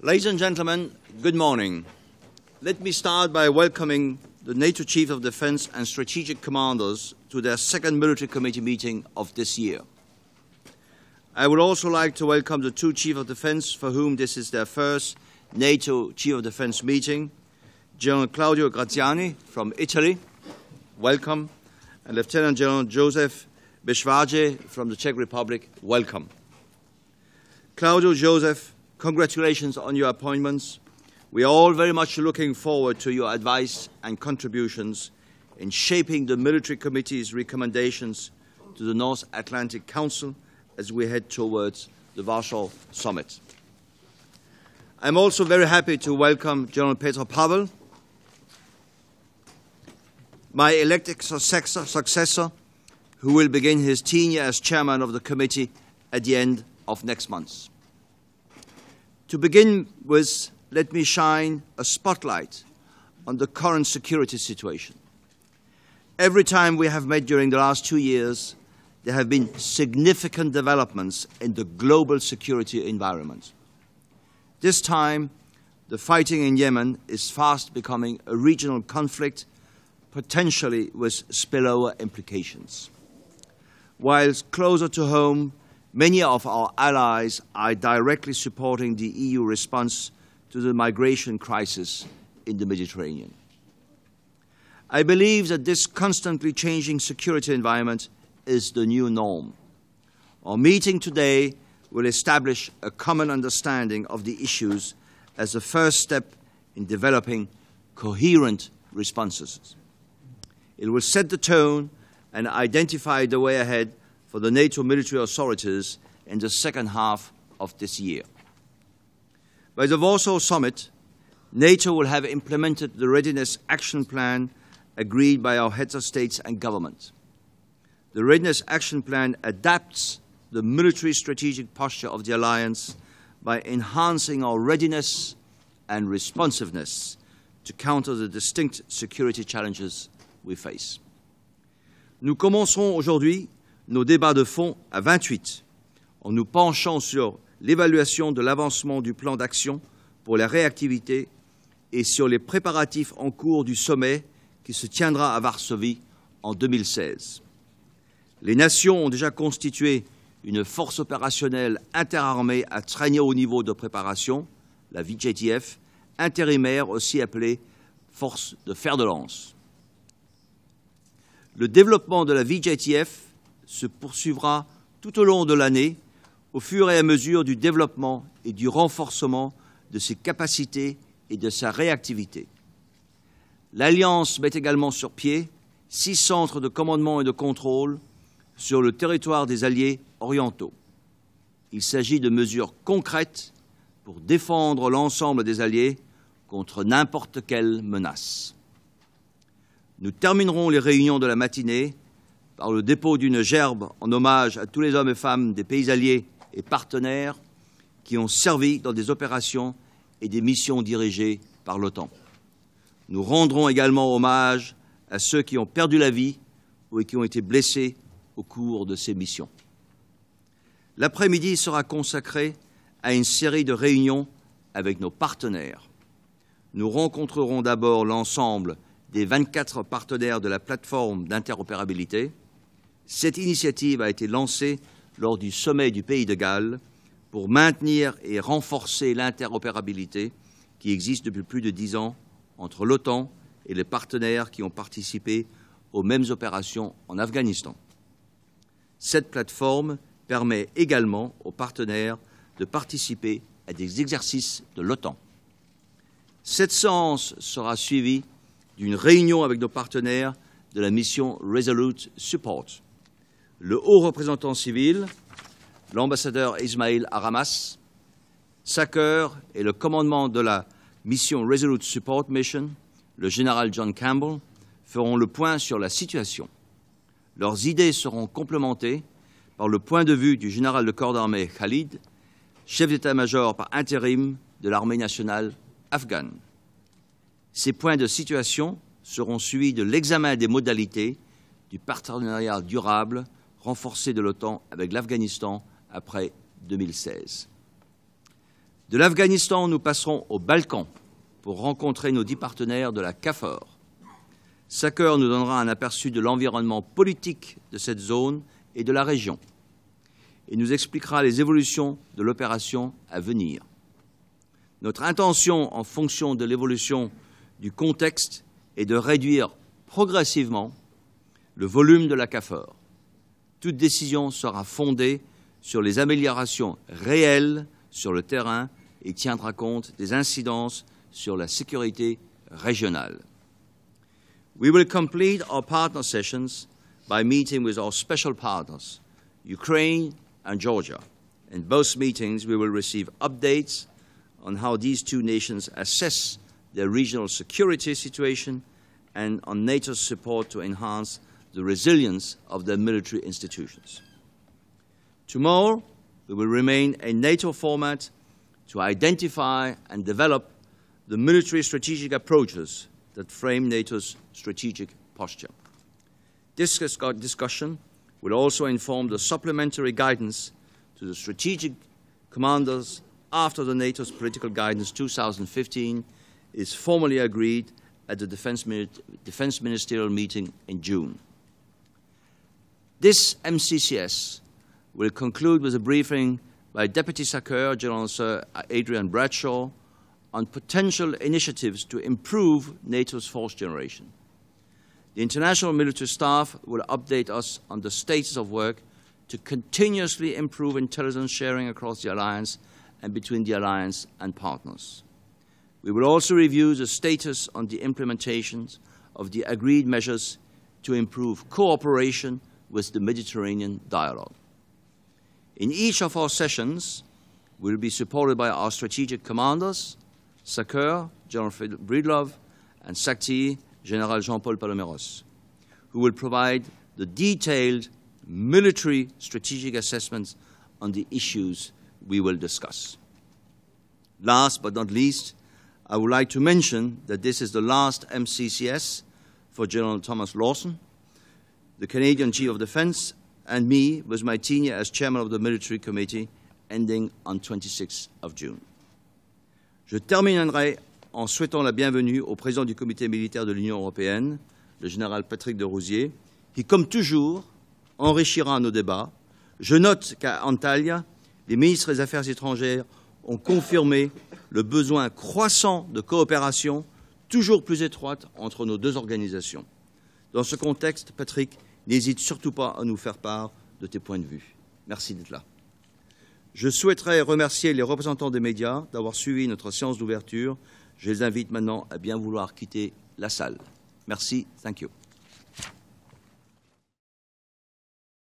Ladies and gentlemen, good morning. Let me start by welcoming the NATO Chief of Defense and Strategic Commanders to their second Military Committee meeting of this year. I would also like to welcome the two Chief of Defense for whom this is their first NATO Chief of Defense meeting, General Claudio Graziani from Italy, welcome, and Lieutenant General Joseph Beshvage from the Czech Republic, welcome. Claudio Joseph Congratulations on your appointments. We are all very much looking forward to your advice and contributions in shaping the Military Committee's recommendations to the North Atlantic Council as we head towards the Warsaw Summit. I'm also very happy to welcome General Peter Pavel, my elected successor, who will begin his tenure as chairman of the committee at the end of next month. To begin with, let me shine a spotlight on the current security situation. Every time we have met during the last two years, there have been significant developments in the global security environment. This time, the fighting in Yemen is fast becoming a regional conflict, potentially with spillover implications. While closer to home, Many of our allies are directly supporting the EU response to the migration crisis in the Mediterranean. I believe that this constantly changing security environment is the new norm. Our meeting today will establish a common understanding of the issues as a first step in developing coherent responses. It will set the tone and identify the way ahead for the NATO military authorities in the second half of this year. By the Warsaw Summit, NATO will have implemented the Readiness Action Plan agreed by our heads of states and governments. The Readiness Action Plan adapts the military strategic posture of the alliance by enhancing our readiness and responsiveness to counter the distinct security challenges we face. Nous commençons aujourd'hui nos débats de fond à 28 en nous penchant sur l'évaluation de l'avancement du plan d'action pour la réactivité et sur les préparatifs en cours du sommet qui se tiendra à Varsovie en 2016. Les nations ont déjà constitué une force opérationnelle interarmée à très haut niveau de préparation, la VJTF, intérimaire aussi appelée force de fer de lance. Le développement de la VJTF se poursuivra tout au long de l'année, au fur et à mesure du développement et du renforcement de ses capacités et de sa réactivité. L'Alliance met également sur pied six centres de commandement et de contrôle sur le territoire des alliés orientaux. Il s'agit de mesures concrètes pour défendre l'ensemble des alliés contre n'importe quelle menace. Nous terminerons les réunions de la matinée par le dépôt d'une gerbe en hommage à tous les hommes et femmes des pays alliés et partenaires qui ont servi dans des opérations et des missions dirigées par l'OTAN. Nous rendrons également hommage à ceux qui ont perdu la vie ou qui ont été blessés au cours de ces missions. L'après-midi sera consacré à une série de réunions avec nos partenaires. Nous rencontrerons d'abord l'ensemble des 24 partenaires de la plateforme d'interopérabilité, cette initiative a été lancée lors du sommet du Pays de Galles pour maintenir et renforcer l'interopérabilité qui existe depuis plus de dix ans entre l'OTAN et les partenaires qui ont participé aux mêmes opérations en Afghanistan. Cette plateforme permet également aux partenaires de participer à des exercices de l'OTAN. Cette séance sera suivie d'une réunion avec nos partenaires de la mission Resolute Support le haut représentant civil, l'ambassadeur Ismail Aramas, Sacker et le commandement de la mission Resolute Support Mission, le général John Campbell, feront le point sur la situation. Leurs idées seront complémentées par le point de vue du général de corps d'armée Khalid, chef d'état-major par intérim de l'armée nationale afghane. Ces points de situation seront suivis de l'examen des modalités du partenariat durable renforcée de l'OTAN avec l'Afghanistan après 2016. De l'Afghanistan, nous passerons aux Balkans pour rencontrer nos dix partenaires de la CAFOR. Sacker nous donnera un aperçu de l'environnement politique de cette zone et de la région et nous expliquera les évolutions de l'opération à venir. Notre intention, en fonction de l'évolution du contexte, est de réduire progressivement le volume de la CAFOR toute décision sera fondée sur les améliorations réelles sur le terrain et tiendra compte des incidences sur la sécurité régionale. We will complete our partner sessions by meeting with our special partners, Ukraine and Georgia. In both meetings, we will receive updates on how these two nations assess their regional security situation and on NATO's support to enhance the resilience of their military institutions. Tomorrow, we will remain a NATO format to identify and develop the military strategic approaches that frame NATO's strategic posture. This discussion will also inform the supplementary guidance to the strategic commanders after the NATO's political guidance 2015 is formally agreed at the Defense, Ministerial meeting in June. This MCCS will conclude with a briefing by Deputy Secretary General Sir Adrian Bradshaw on potential initiatives to improve NATO's force generation. The international military staff will update us on the status of work to continuously improve intelligence sharing across the alliance and between the alliance and partners. We will also review the status on the implementations of the agreed measures to improve cooperation with the Mediterranean dialogue. In each of our sessions, we will be supported by our strategic commanders, Sakur General Breedlove, and SACTI, General Jean-Paul Paloméros, who will provide the detailed military strategic assessments on the issues we will discuss. Last but not least, I would like to mention that this is the last MCCS for General Thomas Lawson, the Canadian Chief of Defence, and me with my tenure as chairman of the Military Committee, ending on 26 of June. Je terminerai en souhaitant la bienvenue au président du comité militaire de l'Union européenne, le général Patrick de Rosier, qui, comme toujours, enrichira nos débats. Je note qu'à Antalya, les ministres des Affaires étrangères ont confirmé le besoin croissant de coopération toujours plus étroite entre nos deux organisations. Dans ce contexte, Patrick, N'hésite surtout pas à nous faire part de tes points de vue. Merci d'être là. Je souhaiterais remercier les représentants des médias d'avoir suivi notre séance d'ouverture. Je les invite maintenant à bien vouloir quitter la salle. Merci, thank you.